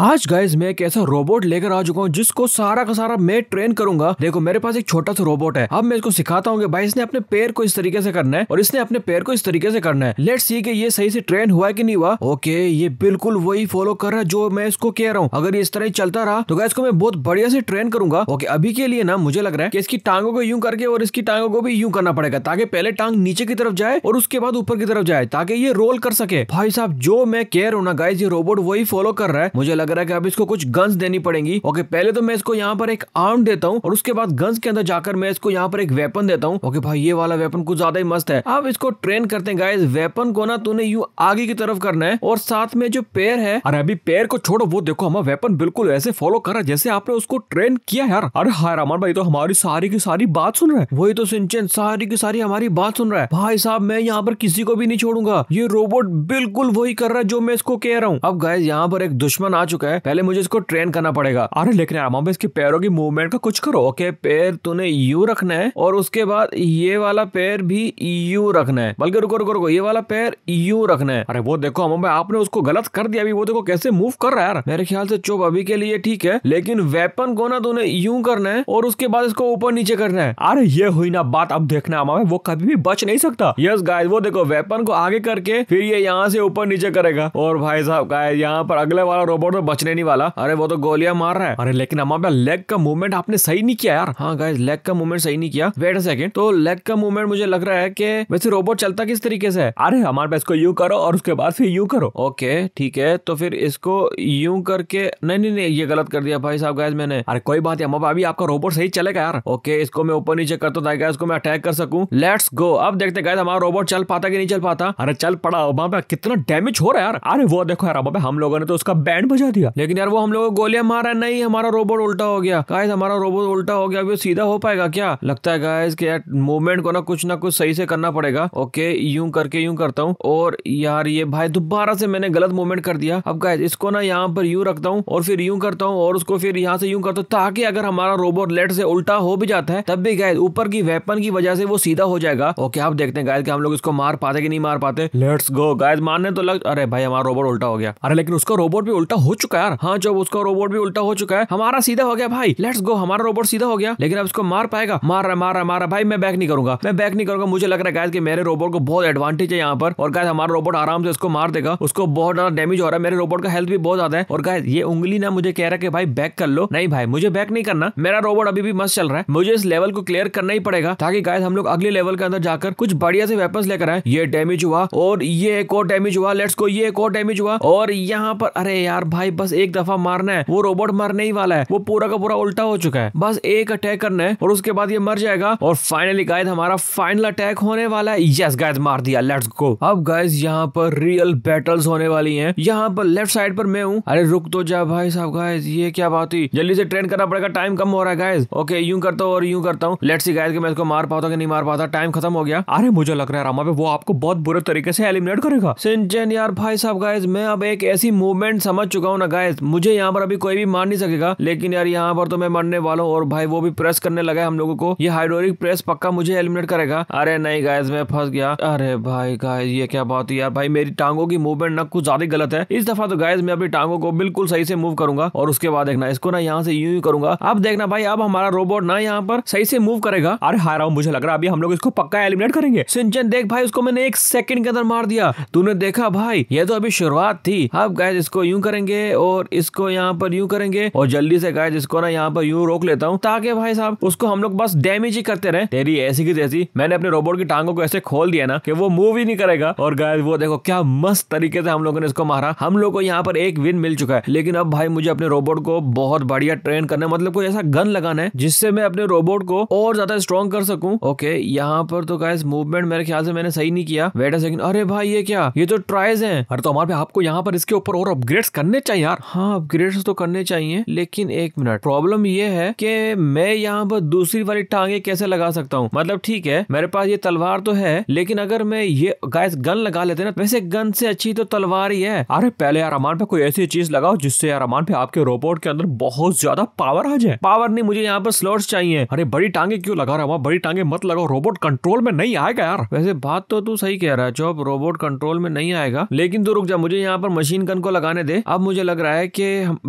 आज गाइज मैं एक ऐसा रोबोट लेकर आ चुका हूँ जिसको सारा का सारा मैं ट्रेन करूंगा देखो मेरे पास एक छोटा सा रोबोट है अब मैं इसको सिखाता हूँ भाई इसने अपने पैर को इस तरीके से करना है और इसने अपने पैर को इस तरीके से करना है लेट सी कि ये सही से ट्रेन हुआ है कि नहीं हुआ ओके ये बिल्कुल वही फॉलो कर रहा है जो मैं इसको कह रहा हूँ अगर ये इस तरह चलता रहा तो गाइज को मैं बहुत बढ़िया से ट्रेन करूंगा ओके अभी के लिए ना मुझे लग रहा है कि इसकी टांगों को यूं करके और इसकी टांगों को भी यूं करना पड़ेगा ताकि पहले टांग नीचे की तरफ जाए और उसके बाद ऊपर की तरफ जाए ताकि ये रोल कर सके भाई साहब जो मैं कह रहा हूँ ना गाइज ये रोबोट वही फॉलो कर रहा है मुझे लग रहा है कि अब इसको कुछ गन्स देनी पड़ेंगी ओके पहले तो मैं इसको यहाँ पर एक आर्म देता हूँ और उसके बाद गन्स के अंदर जाकर मैं इसको यहाँ पर एक वेपन देता हूँ ओके भाई ये वाला वेपन कुछ ज्यादा ही मस्त है अब इसको ट्रेन करते हैं गाइज वेपन को ना तूने यू आगे की तरफ करना है और साथ में जो पैर है अरे अभी पैर को छोड़ो वो देखो हमारा वेपन बिल्कुल ऐसे फॉलो कर रहा है जैसे आपने उसको ट्रेन किया यार अरे हाय रामान भाई तो हमारी सारी की सारी बात सुन रहा है वही तो सिंचन सारी की सारी हमारी बात सुन रहा है भाई साहब मैं यहाँ पर किसी को भी नहीं छोड़ूंगा ये रोबोट बिल्कुल वही कर रहा है जो मैं इसको कह रहा हूँ अब गाय यहाँ पर एक दुश्मन आ चुका है पहले मुझे इसको ट्रेन करना पड़ेगा अरे लेकिन आराम इसके पैरों की मूवमेंट का कुछ करो ओके पैर तूने यू रखना है और उसके बाद ये वाला पैर भी यू रखना है बल्कि रुको रुको रुको ये वाला पैर यू रखना है अरे वो देखो अमोबे आपने उसको गलत कर दिया अभी वो देखो कैसे मूव कर रहा है यार मेरे ख्याल से चुप अभी के लिए ठीक है लेकिन वेपन को ना तूने यू करना है और उसके बाद इसको ऊपर नीचे करना है अरे ये हुई ना बात अब देखना अमोबे वो कभी भी बच नहीं सकता यस गाय वो देखो वेपन को आगे करके फिर ये यहाँ से ऊपर नीचे करेगा और भाई साहब गाय यहाँ पर अगले वाला रोबोट में बचने नहीं वाला अरे वो तो गोलियां मार रहा है अरे लेकिन अमाबा लेग का मूवमेंट आपने सही नहीं किया यार हाँ गाइज लेग का मूवमेंट सही नहीं किया वेट अ सेकंड तो लेग का मूवमेंट मुझे लग रहा है कि वैसे रोबोट चलता किस तरीके से है अरे हमारे पास इसको यू करो और उसके बाद फिर यू करो ओके ठीक है तो फिर इसको यू करके नहीं नहीं नहीं ये गलत कर दिया भाई साहब गाइज मैंने अरे कोई बात नहीं अमाबा अभी आपका रोबोट सही चलेगा यार ओके इसको मैं ऊपर नीचे करता तो था इसको मैं अटैक कर सकूं लेट्स गो अब देखते गाय हमारा रोबोट चल पाता कि नहीं चल पाता अरे चल पड़ा अमाबा कितना डैमेज हो रहा है यार अरे वो देखो यार अमाबा हम लोगों ने तो उसका बैंड बजा दिया लेकिन यार वो हम लोग गोलियां मार रहा है नहीं हमारा रोबोट उल्टा हो गया गाइस हमारा रोबोट उल्टा हो गया अभी सीधा हो पाएगा क्या लगता है गाइस कि यार मूवमेंट को ना कुछ ना कुछ सही से करना पड़ेगा ओके यूं करके यूं करता हूँ और यार ये भाई दोबारा से मैंने गलत मूवमेंट कर दिया अब गाइस इसको ना यहाँ पर यूं रखता हूँ और फिर यूं करता हूँ और उसको फिर यहाँ से यूं करता हूँ ताकि अगर हमारा रोबोट लेट से उल्टा हो भी जाता है तब भी गाय ऊपर की वेपन की वजह से वो सीधा हो जाएगा ओके आप देखते हैं गाइस कि हम लोग इसको मार पाते कि नहीं मार पाते लेट्स गो गाइस मारने तो लग अरे भाई हमारा रोबोट उल्टा हो गया अरे लेकिन उसका रोबोट भी उल्टा हो चुका है यार हाँ जब उसका रोबोट भी उल्टा हो चुका है हमारा सीधा हो गया भाई लेट्स गो हमारा रोबोट सीधा हो गया लेकिन अब इसको मार पाएगा मार रहा मार रहा मार रहा भाई मैं बैक नहीं करूंगा मैं बैक नहीं करूंगा मुझे लग रहा है गायद की मेरे रोबोट को बहुत एडवांटेज है यहाँ पर और गायद हमारा रोबोट आराम से उसको मार देगा उसको बहुत ज्यादा डैमेज हो रहा है मेरे रोबोट का हेल्थ भी बहुत ज्यादा है और गायद ये उंगली ना मुझे कह रहा है कि भाई बैक कर लो नहीं भाई मुझे बैक नहीं करना मेरा रोबोट अभी भी मस्त चल रहा है मुझे इस लेवल को क्लियर करना ही पड़ेगा ताकि गायद हम लोग अगले लेवल के अंदर जाकर कुछ बढ़िया से वेपन लेकर आए ये डैमेज हुआ और ये एक और डैमेज हुआ लेट्स को ये एक और डैमेज हुआ और यहाँ पर अरे यार भाई भाई बस एक दफा मारना है वो रोबोट मरने ही वाला है वो पूरा का पूरा उल्टा हो चुका है बस एक अटैक करना है और उसके बाद ये मर जाएगा और फाइनली गायद हमारा फाइनल अटैक होने वाला है यस गायद मार दिया लेट्स गो अब गाइज यहाँ पर रियल बैटल्स होने वाली है यहाँ पर लेफ्ट साइड पर मैं हूँ अरे रुक तो जा भाई साहब गाइज ये क्या बात हुई जल्दी से ट्रेन करना पड़ेगा टाइम कम हो रहा है गाइज ओके यू करता हूँ और यू करता हूँ लेट्स सी गाइज मैं इसको मार पाता कि नहीं मार पाता टाइम खत्म हो गया अरे मुझे लग रहा है रामा पे वो आपको बहुत बुरे तरीके से एलिमिनेट करेगा सिंचन यार भाई साहब गाइज मैं अब एक ऐसी मूवमेंट समझ चुका हूँ ना गाय मुझे यहाँ पर अभी कोई भी मार नहीं सकेगा लेकिन यार यहाँ पर तो मैं मरने वाला हूँ और भाई वो भी प्रेस करने लगा है हम लोगों को ये हाइड्रोलिक प्रेस पक्का मुझे एलिमिनेट करेगा अरे नहीं गायस मैं फंस गया अरे भाई गाय ये क्या बात है यार भाई मेरी टांगों की मूवमेंट ना कुछ ज्यादा गलत है इस दफा तो गाय मैं अपनी टांगों को बिल्कुल सही से मूव करूंगा और उसके बाद देखना इसको ना यहाँ से यू ही करूंगा अब देखना भाई अब हमारा रोबोट ना यहाँ पर सही से मूव करेगा अरे हारा मुझे लग रहा है अभी हम लोग इसको पक्का एलिमिनेट करेंगे सिंचन देख भाई उसको मैंने एक सेकंड के अंदर मार दिया तूने देखा भाई ये तो अभी शुरुआत थी अब गायज इसको यूं करेंगे लेंगे और इसको यहाँ पर यू करेंगे और जल्दी से गाय जिसको ना यहाँ पर यू रोक लेता हूँ ताकि भाई साहब उसको हम लोग बस डैमेज ही करते रहे तेरी ऐसी की जैसी मैंने अपने रोबोट की टांगों को ऐसे खोल दिया ना कि वो मूव ही नहीं करेगा और गाय वो देखो क्या मस्त तरीके से हम लोगों ने इसको मारा हम लोग को यहाँ पर एक विन मिल चुका है लेकिन अब भाई मुझे अपने रोबोट को बहुत बढ़िया ट्रेन करना है मतलब कोई ऐसा गन लगाना है जिससे मैं अपने रोबोट को और ज्यादा स्ट्रॉन्ग कर सकूं ओके यहाँ पर तो गाय मूवमेंट मेरे ख्याल से मैंने सही नहीं किया वेट अ सेकंड अरे भाई ये क्या ये तो ट्राइज है अरे तो हमारे आपको यहाँ पर इसके ऊपर और अपग्रेड करने चाहिए चाहिए अच्छा यार हाँ अपग्रेड तो करने चाहिए लेकिन एक मिनट प्रॉब्लम ये है कि मैं यहाँ पर दूसरी वाली टांगे कैसे लगा सकता हूँ मतलब ठीक है मेरे पास ये तलवार तो है लेकिन अगर मैं ये गैस गन लगा लेते ना वैसे गन से अच्छी तो तलवार ही है अरे पहले यार अमान पे कोई ऐसी चीज लगाओ जिससे यार अमान पे आपके रोबोट के अंदर बहुत ज्यादा पावर आ जाए पावर नहीं मुझे यहाँ पर स्लॉट्स चाहिए अरे बड़ी टांगे क्यों लगा रहा हूँ बड़ी टांगे मत लगाओ रोबोट कंट्रोल में नहीं आएगा यार वैसे बात तो तू सही कह रहा है जो रोबोट कंट्रोल में नहीं आएगा लेकिन तू रुक जा मुझे यहाँ पर मशीन गन को लगाने दे अब मुझे मुझे लग रहा है कि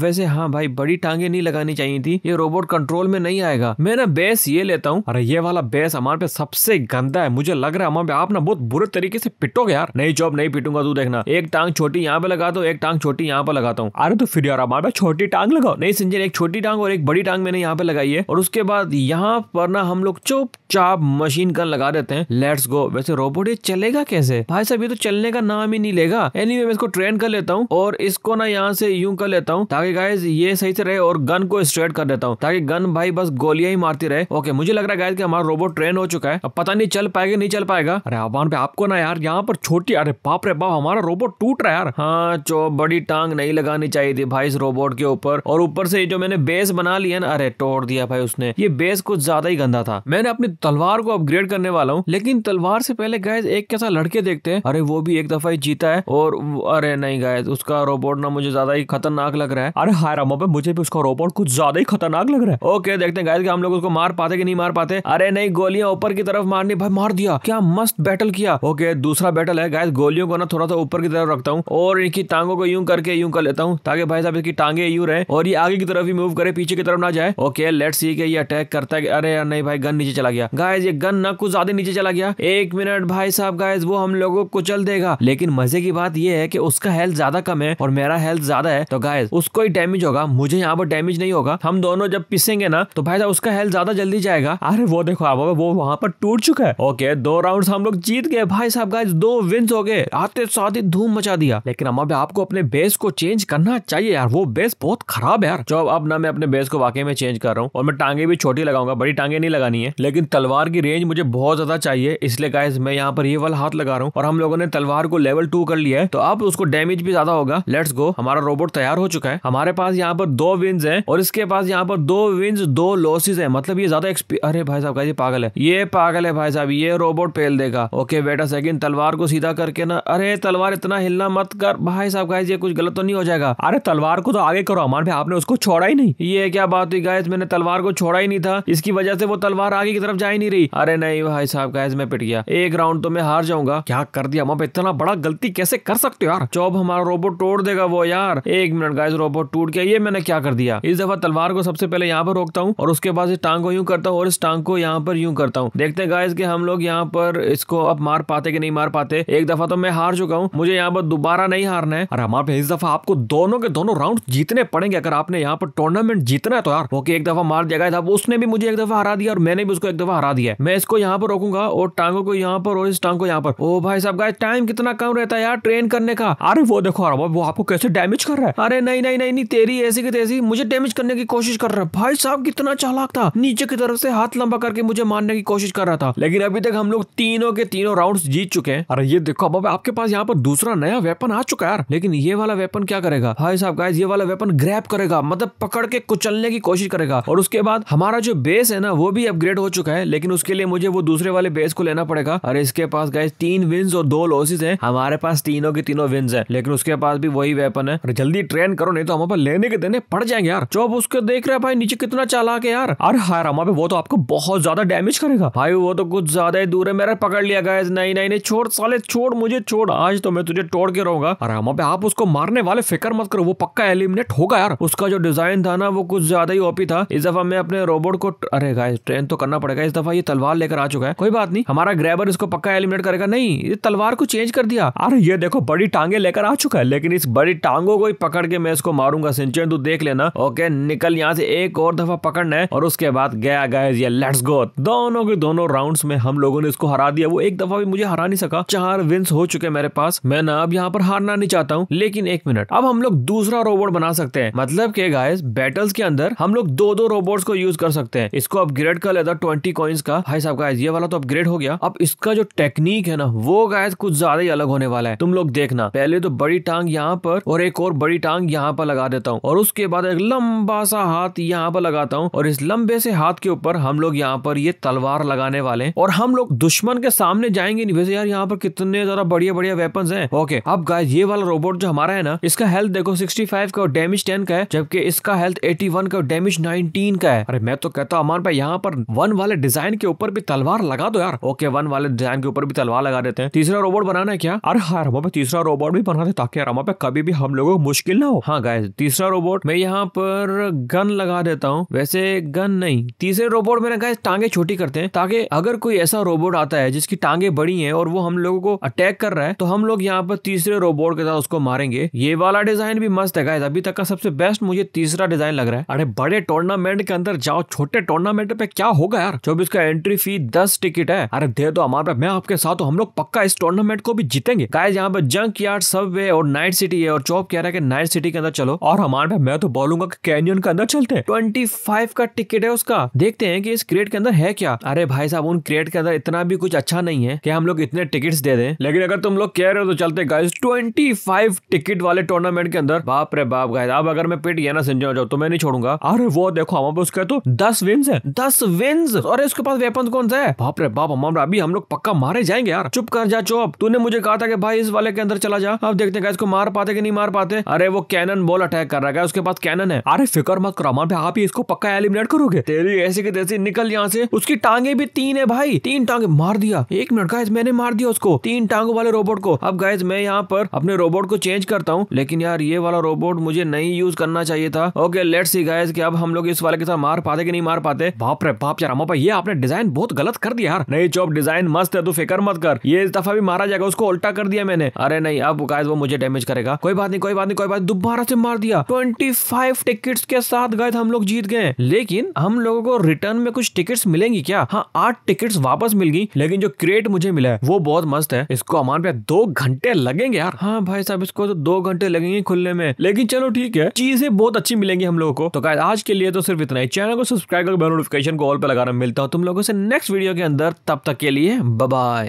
वैसे हाँ भाई बड़ी टांगे नहीं लगानी चाहिए थी ये रोबोट कंट्रोल में नहीं आएगा मैं ना बेस ये लेता हूँ अरे ये वाला बेस हमारे पे सबसे गंदा है मुझे लग रहा है हमारे आप ना बहुत बुरे तरीके से पिटोगे यार नहीं जॉब नहीं पिटूंगा तू देखना एक टांग छोटी यहाँ पे लगा दो एक टांग छोटी यहाँ पे लगाता हूँ अरे तो फिर यार हमारे पे छोटी टांग लगाओ नहीं संजय एक छोटी टांग और एक बड़ी टांग मैंने यहाँ पे लगाई है और उसके बाद यहाँ पर ना हम लोग चुपचाप मशीन गन लगा देते हैं लेट्स गो वैसे रोबोट ये चलेगा कैसे भाई साहब ये तो चलने का नाम ही नहीं लेगा एनी anyway, मैं इसको ट्रेन कर लेता हूँ और इसको ना यहाँ से यूं कर लेता हूँ ताकि गाइज ये सही से रहे और गन को स्ट्रेट कर देता हूँ ताकि गन भाई बस गोलियां ही मारती रहे ओके मुझे लग रहा है गाइज कि हमारा रोबोट ट्रेन हो चुका है अब पता नहीं चल पाएगा नहीं चल पाएगा अरे आवान पे आपको ना यार यहाँ पर छोटी अरे बाप रे बाप हमारा रोबोट टूट रहा है यार हाँ चो बड़ी टांग नहीं लगानी चाहिए थी भाई इस रोबोट के ऊपर और ऊपर से जो मैंने बेस बना लिया ना अरे तोड़ दिया भाई उसने ये बेस कुछ ज्यादा ही गंदा था मैंने अपनी तलवार को अपग्रेड करने वाला हूँ लेकिन तलवार से पहले गायज एक कैसा लड़के देखते हैं अरे वो भी एक दफा ही जीता है और अरे नहीं गायज उसका रोबोट ना मुझे ज्यादा ज्यादा ही खतरनाक लग रहा है अरे हाय रामो पे मुझे भी उसका रोबोट कुछ ज्यादा ही खतरनाक लग रहा है ओके देखते हैं गाइस कि हम लोग उसको मार पाते कि नहीं मार पाते अरे नहीं गोलियां ऊपर की तरफ मारनी भाई मार दिया क्या मस्त बैटल किया ओके दूसरा बैटल है गाइस गोलियों को ना थोड़ा सा ऊपर की तरफ रखता हूँ और इनकी टांगों को यूं करके यूं कर लेता हूँ ताकि भाई साहब इसकी टांगे यूं रहे और ये आगे की तरफ ही मूव करे पीछे की तरफ ना जाए ओके लेट सी के ये अटैक करता है अरे नहीं भाई गन नीचे चला गया गाइज ये गन ना कुछ ज्यादा नीचे चला गया एक मिनट भाई साहब गाइज वो हम लोगों को कुचल देगा लेकिन मजे की बात यह है कि उसका हेल्थ ज्यादा कम है और मेरा हेल्थ ज्यादा ज्यादा है तो गाय उसको ही डैमेज होगा मुझे यहाँ पर डैमेज नहीं होगा हम दोनों जब पिसेंगे ना तो भाई साहब उसका हेल्थ ज्यादा जल्दी जाएगा अरे वो देखो आप वो वहाँ पर टूट चुका है ओके दो राउंड हम लोग जीत गए भाई साहब गाय दो विन्स हो गए आते साथ ही धूम मचा दिया लेकिन अम्मा आपको अपने बेस को चेंज करना चाहिए यार वो बेस बहुत खराब है यार जो अब ना मैं अपने बेस को वाकई में चेंज कर रहा हूँ और मैं टांगे भी छोटी लगाऊंगा बड़ी टांगे नहीं लगानी है लेकिन तलवार की रेंज मुझे बहुत ज्यादा चाहिए इसलिए गाइज मैं यहाँ पर ये वाला हाथ लगा रहा हूँ और हम लोगों ने तलवार को लेवल टू कर लिया है तो अब उसको डैमेज भी ज्यादा होगा लेट्स गो हमारा रोबोट तैयार हो चुका है हमारे पास यहाँ पर दो विंस है और इसके पास यहाँ पर दो विन्स दो लॉसेज है मतलब ये ज्यादा अरे भाई साहब ये पागल है ये पागल है भाई साहब ये रोबोट फेल देगा ओके बेटा सेकंड तलवार को सीधा करके ना अरे तलवार इतना हिलना मत कर भाई साहब गाइज ये कुछ गलत तो नहीं हो जाएगा अरे तलवार को तो आगे करो हमारे भाई आपने उसको छोड़ा ही नहीं ये क्या बात हुई गाइज मैंने तलवार को छोड़ा ही नहीं था इसकी वजह से वो तलवार आगे की तरफ जा ही नहीं रही अरे नहीं भाई साहब गाइज मैं पिट गया एक राउंड तो मैं हार जाऊंगा क्या कर दिया वहां इतना बड़ा गलती कैसे कर सकते हो यार चौब हमारा रोबोट तोड़ देगा वो यार यार एक मिनट गाइस रोबोट टूट गया ये मैंने क्या कर दिया इस दफा तलवार को सबसे पहले यहाँ पर रोकता हूँ और उसके बाद इस टांग को यूं करता हूँ और इस टांग को यहाँ पर यूं करता हूँ देखते हैं गाइस कि हम लोग यहाँ पर इसको अब मार पाते कि नहीं मार पाते एक दफा तो मैं हार चुका हूँ मुझे यहाँ पर दोबारा नहीं हारना है और हमारे इस दफा आपको दोनों के दोनों राउंड जीतने पड़ेंगे अगर आपने यहाँ पर टूर्नामेंट जीतना है तो यार ओके एक दफा मार दिया गया उसने भी मुझे एक दफा हरा दिया और मैंने भी उसको एक दफा हरा दिया मैं इसको यहाँ पर रोकूंगा और टांगों को यहाँ पर और इस टांग को यहाँ पर ओ भाई साहब गाइस टाइम कितना कम रहता है यार ट्रेन करने का अरे वो देखो वो आपको कैसे डैमेज कर रहा है अरे नहीं नहीं नहीं नहीं तेरी ऐसी की तैसी मुझे डैमेज करने की कोशिश कर रहा है भाई साहब कितना चालाक था नीचे की तरफ से हाथ लंबा करके मुझे मारने की कोशिश कर रहा था लेकिन अभी तक हम लोग तीनों के तीनों राउंड जीत चुके हैं अरे ये देखो अब आपके पास यहाँ पर दूसरा नया वेपन आ चुका है यार लेकिन ये वाला वेपन क्या करेगा भाई साहब गाइज ये वाला वेपन ग्रैप करेगा मतलब पकड़ के कुचलने की कोशिश करेगा और उसके बाद हमारा जो बेस है ना वो भी अपग्रेड हो चुका है लेकिन उसके लिए मुझे वो दूसरे वाले बेस को लेना पड़ेगा अरे इसके पास गाइज तीन विन्स और दो लॉसेज है हमारे पास तीनों के तीनों विन्स है लेकिन उसके पास भी वही वेपन है अरे जल्दी ट्रेन करो नहीं तो हम लेने के देने पड़ जाएंगे यार चौब उसके देख रहे भाई नीचे कितना चालाक है यार अरे हाँ रामा पे वो तो आपको बहुत ज्यादा डैमेज करेगा भाई वो तो कुछ ज्यादा ही दूर है मेरा पकड़ लिया गया नहीं नहीं नहीं छोड़ साले छोड़ मुझे छोड़ आज तो मैं तुझे तोड़ के रहूंगा अरे रामा पे आप उसको मारने वाले फिक्र मत करो वो पक्का एलिमिनेट होगा यार उसका जो डिजाइन था ना वो कुछ ज्यादा ही ओपी था इस दफा मैं अपने रोबोट को अरे गाय ट्रेन तो करना पड़ेगा इस दफा ये तलवार लेकर आ चुका है कोई बात नहीं हमारा ग्रैबर इसको पक्का एलिमिनेट करेगा नहीं ये तलवार को चेंज कर दिया अरे ये देखो बड़ी टांगे लेकर आ चुका है लेकिन इस बड़ी टांगों को ही पकड़ के मैं इसको मारूंगा सिंचन तू देख लेना ओके निकल यहाँ से एक और दफा पकड़ना है और उसके बाद गया गाइस ये लेट्स गो दोनों के दोनों राउंड्स में हम लोगों ने इसको हरा दिया वो एक दफा भी मुझे हरा नहीं सका चार विंस हो चुके मेरे पास मैं ना अब यहाँ पर हारना नहीं चाहता हूँ लेकिन एक मिनट अब हम लोग दूसरा रोबोट बना सकते हैं मतलब के गाइस बैटल्स के अंदर हम लोग दो दो रोबोट्स को यूज कर सकते हैं इसको अपग्रेड कर लेता ट्वेंटी कॉइन्स का भाई साहब गाइस ये वाला तो अपग्रेड हो गया अब इसका जो टेक्निक है ना वो गाइस कुछ ज्यादा ही अलग होने वाला है तुम लोग देखना पहले तो बड़ी टांग यहाँ पर और एक और और बड़ी टांग यहाँ पर लगा देता हूँ और उसके बाद एक लंबा सा हाथ यहाँ पर लगाता हूँ और इस लंबे से हाथ के ऊपर हम लोग यहाँ पर ये तलवार लगाने वाले हैं और हम लोग दुश्मन के सामने जाएंगे नहीं वैसे यार यहाँ पर कितने ज्यादा बढ़िया बढ़िया वेपन है ओके अब गाय ये वाला रोबोट जो हमारा है ना इसका हेल्थ देखो सिक्सटी फाइव का और डैमेज टेन का है जबकि इसका हेल्थ एटी वन का डैमेज नाइनटीन का है अरे मैं तो कहता हूँ अमान भाई यहाँ पर वन वाले डिजाइन के ऊपर भी तलवार लगा दो यार ओके वन वाले डिजाइन के ऊपर भी तलवार लगा देते हैं तीसरा रोबोट बनाना है क्या अरे हाँ पे तीसरा रोबोट भी बना दे ताकि रमा पे कभी भी हम लोगों मुश्किल ना हो हाँ गाय तीसरा रोबोट मैं यहाँ पर गन लगा देता हूँ वैसे गन नहीं तीसरे रोबोट में गाय टांगे छोटी करते हैं ताकि अगर कोई ऐसा रोबोट आता है जिसकी टांगे बड़ी है और वो हम लोगों को अटैक कर रहा है तो हम लोग यहाँ पर तीसरे रोबोट के साथ उसको मारेंगे ये वाला डिजाइन भी मस्त है गाय अभी तक का सबसे बेस्ट मुझे तीसरा डिजाइन लग रहा है अरे बड़े टूर्नामेंट के अंदर जाओ छोटे टूर्नामेंट पे क्या होगा यार चौबीस इसका एंट्री फी दस टिकट है अरे दे दो हमारे मैं आपके साथ हम लोग पक्का इस टूर्नामेंट को भी जीतेंगे गाय यहाँ पर जंक यार्ड सबवे और नाइट सिटी है और चौप कह रहा है कि नाइट सिटी के अंदर चलो और हमारे भाई मैं तो बोलूंगा कि कैनियन के अंदर चलते हैं ट्वेंटी फाइव का टिकट है उसका देखते हैं कि इस क्रेट के अंदर है क्या अरे भाई साहब उन क्रेट के अंदर इतना भी कुछ अच्छा नहीं है कि हम लोग इतने टिकट दे दें लेकिन अगर तुम लोग कह रहे हो तो चलते गाइस ट्वेंटी फाइव टिकट वाले टूर्नामेंट के अंदर बाप रे बाप गाइस अब अगर मैं पेट गया ना संजय जाओ तो मैं नहीं छोड़ूंगा अरे वो देखो हमारे उसके तो दस विन्स है दस विन्स और इसके पास वेपन कौन सा है बाप रे बाप हमारा अभी हम लोग पक्का मारे जाएंगे यार चुप कर जा चुप तूने मुझे कहा था कि भाई इस वाले के अंदर चला जा अब देखते हैं इसको मार पाते कि नहीं मार पाते अरे वो कैनन बॉल अटैक कर रहा है उसके पास कैनन है अरे फिक्र मत करो अमन आप ही इसको पक्का एलिमिनेट करोगे तेरी ऐसी की तैसी निकल यहाँ से उसकी टांगे भी तीन है भाई तीन टांगे मार दिया एक मिनट गाइज मैंने मार दिया उसको तीन टांगों वाले रोबोट को अब गाइज मैं यहाँ पर अपने रोबोट को चेंज करता हूँ लेकिन यार ये वाला रोबोट मुझे नहीं यूज करना चाहिए था ओके लेट सी गाइज कि अब हम लोग इस वाले के साथ मार पाते कि नहीं मार पाते बाप रे बाप यार अम्मा ये आपने डिजाइन बहुत गलत कर दिया यार नहीं चौप डिजाइन मस्त है तू फिक्र मत कर ये इस दफा भी मारा जाएगा उसको उल्टा कर दिया मैंने अरे नहीं अब गाइज वो मुझे डैमेज करेगा कोई बात नहीं कोई बात ने कोई बात दोबारा से मार दिया ट्वेंटी फाइव टिकट के साथ गए हम लोग जीत गए लेकिन हम लोगों को रिटर्न में कुछ टिकट मिलेंगी क्या हाँ आठ टिकट वापस मिल गई लेकिन जो क्रेट मुझे मिला है वो बहुत मस्त है इसको अमान पे दो घंटे लगेंगे यार हाँ भाई साहब इसको तो दो घंटे लगेंगे खुलने में लेकिन चलो ठीक है चीजें बहुत अच्छी मिलेंगी हम लोगों को तो गाइस आज के लिए तो सिर्फ इतना ही चैनल को सब्सक्राइब करके नोटिफिकेशन को ऑल पे लगाना मिलता हूँ तुम लोगों से नेक्स्ट वीडियो के अंदर तब तक के लिए बाय